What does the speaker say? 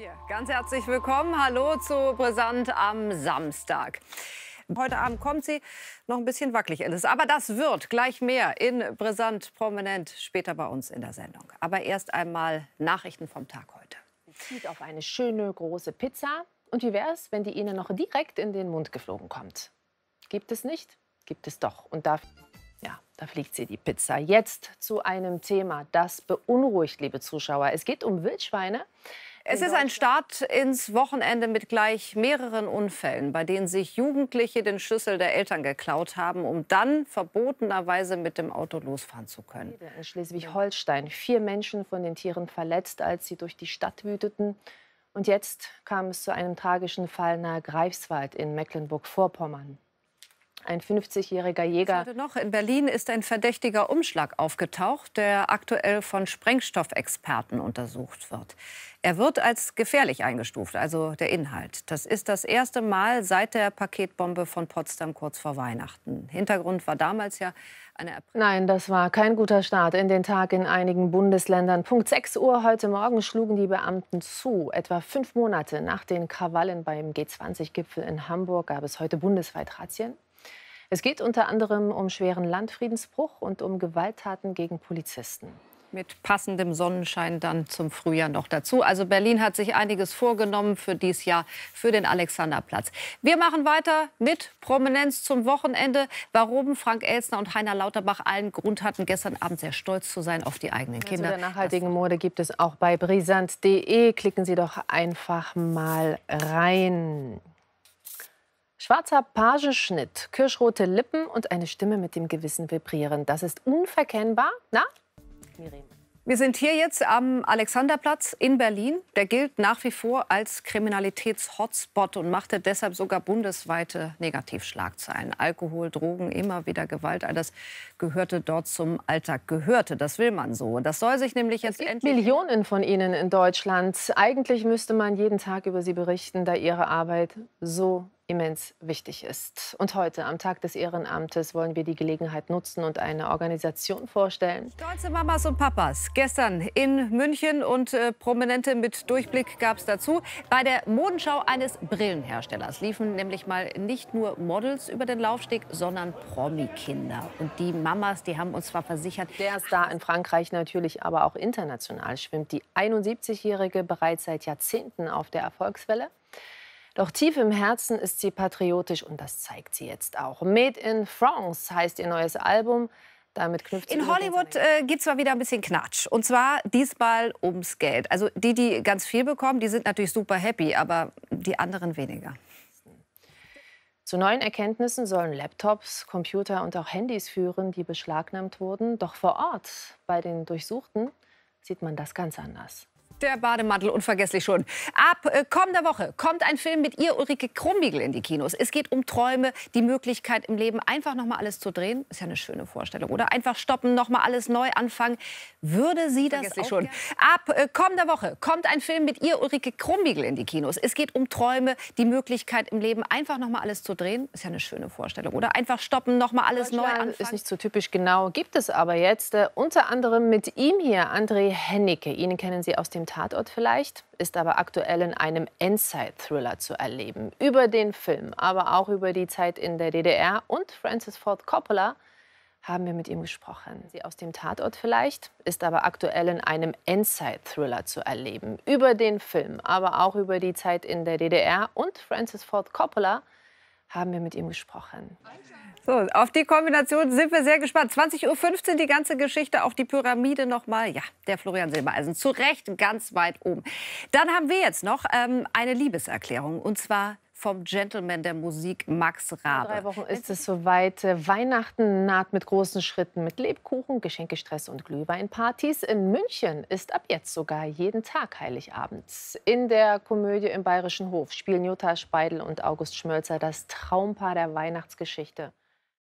Wir ganz herzlich willkommen. Hallo zu Brisant am Samstag. Heute Abend kommt sie noch ein bisschen wackelig, Alice. Aber das wird gleich mehr in Brisant prominent später bei uns in der Sendung. Aber erst einmal Nachrichten vom Tag heute. Sie zieht auf eine schöne große Pizza. Und wie wäre es, wenn die Ihnen noch direkt in den Mund geflogen kommt? Gibt es nicht? Gibt es doch. Und da ja, da fliegt sie die Pizza. Jetzt zu einem Thema, das beunruhigt, liebe Zuschauer. Es geht um Wildschweine, es ist ein Start ins Wochenende mit gleich mehreren Unfällen, bei denen sich Jugendliche den Schlüssel der Eltern geklaut haben, um dann verbotenerweise mit dem Auto losfahren zu können. In Schleswig-Holstein vier Menschen von den Tieren verletzt, als sie durch die Stadt wüteten. Und jetzt kam es zu einem tragischen Fall nahe Greifswald in Mecklenburg-Vorpommern. Ein 50-jähriger Jäger. Noch in Berlin ist ein verdächtiger Umschlag aufgetaucht, der aktuell von Sprengstoffexperten untersucht wird. Er wird als gefährlich eingestuft, also der Inhalt. Das ist das erste Mal seit der Paketbombe von Potsdam kurz vor Weihnachten. Hintergrund war damals ja eine Erpressung. Nein, das war kein guter Start in den Tag in einigen Bundesländern. Punkt 6 Uhr heute Morgen schlugen die Beamten zu. Etwa fünf Monate nach den Krawallen beim G20-Gipfel in Hamburg gab es heute bundesweit Razzien es geht unter anderem um schweren Landfriedensbruch und um Gewalttaten gegen Polizisten. Mit passendem Sonnenschein dann zum Frühjahr noch dazu. Also Berlin hat sich einiges vorgenommen für dieses Jahr, für den Alexanderplatz. Wir machen weiter mit Prominenz zum Wochenende. Warum Frank Elstner und Heiner Lauterbach allen Grund hatten, gestern Abend sehr stolz zu sein auf die eigenen Kinder. Also der nachhaltigen Mode gibt es auch bei brisant.de. Klicken Sie doch einfach mal rein. Schwarzer Pageschnitt, kirschrote Lippen und eine Stimme mit dem Gewissen vibrieren. Das ist unverkennbar. Na, Wir sind hier jetzt am Alexanderplatz in Berlin. Der gilt nach wie vor als Kriminalitäts-Hotspot und machte deshalb sogar bundesweite Negativschlagzeilen. Alkohol, Drogen, immer wieder Gewalt, all das gehörte dort zum Alltag. Gehörte, das will man so. das soll sich nämlich jetzt endlich... Millionen von ihnen in Deutschland. Eigentlich müsste man jeden Tag über sie berichten, da ihre Arbeit so immens wichtig ist. Und heute, am Tag des Ehrenamtes, wollen wir die Gelegenheit nutzen und eine Organisation vorstellen. Stolze Mamas und Papas, gestern in München und äh, Prominente mit Durchblick gab es dazu. Bei der Modenschau eines Brillenherstellers liefen nämlich mal nicht nur Models über den Laufsteg, sondern Promi-Kinder. Und die Mamas, die haben uns zwar versichert... Der Star in Frankreich natürlich, aber auch international schwimmt die 71-Jährige bereits seit Jahrzehnten auf der Erfolgswelle. Doch tief im Herzen ist sie patriotisch und das zeigt sie jetzt auch. Made in France heißt ihr neues Album. Damit knüpft in Hollywood äh, gibt es mal wieder ein bisschen Knatsch. Und zwar diesmal ums Geld. Also die, die ganz viel bekommen, die sind natürlich super happy, aber die anderen weniger. Zu neuen Erkenntnissen sollen Laptops, Computer und auch Handys führen, die beschlagnahmt wurden. Doch vor Ort bei den Durchsuchten sieht man das ganz anders der Bademantel unvergesslich schon. Ab äh, kommender Woche kommt ein Film mit ihr, Ulrike Krumbiegel, in die Kinos. Es geht um Träume, die Möglichkeit im Leben, einfach nochmal alles zu drehen. Ist ja eine schöne Vorstellung, oder? Einfach stoppen, nochmal alles neu anfangen. Würde sie das auch schon? Ab äh, kommender Woche kommt ein Film mit ihr, Ulrike Krumbiegel, in die Kinos. Es geht um Träume, die Möglichkeit im Leben, einfach nochmal alles zu drehen. Ist ja eine schöne Vorstellung, oder? Einfach stoppen, nochmal alles neu anfangen. Ist nicht so typisch genau. Gibt es aber jetzt äh, unter anderem mit ihm hier, André Hennicke. Ihn kennen Sie aus dem Tatort vielleicht, ist aber aktuell in einem Endzeit-Thriller zu erleben. Über den Film, aber auch über die Zeit in der DDR und Francis Ford Coppola haben wir mit ihm gesprochen. Sie aus dem Tatort vielleicht, ist aber aktuell in einem Endzeit-Thriller zu erleben. Über den Film, aber auch über die Zeit in der DDR und Francis Ford Coppola haben wir mit ihm gesprochen. So, auf die Kombination sind wir sehr gespannt. 20.15 Uhr die ganze Geschichte, auch die Pyramide nochmal. Ja, der Florian Silbereisen, zu Recht ganz weit oben. Dann haben wir jetzt noch ähm, eine Liebeserklärung und zwar vom Gentleman der Musik Max Rabe. In drei Wochen ist es soweit. Weihnachten naht mit großen Schritten, mit Lebkuchen, Geschenkestress und Glühweinpartys. In München ist ab jetzt sogar jeden Tag Heiligabend. In der Komödie im Bayerischen Hof spielen Jutta Speidel und August Schmölzer das Traumpaar der Weihnachtsgeschichte.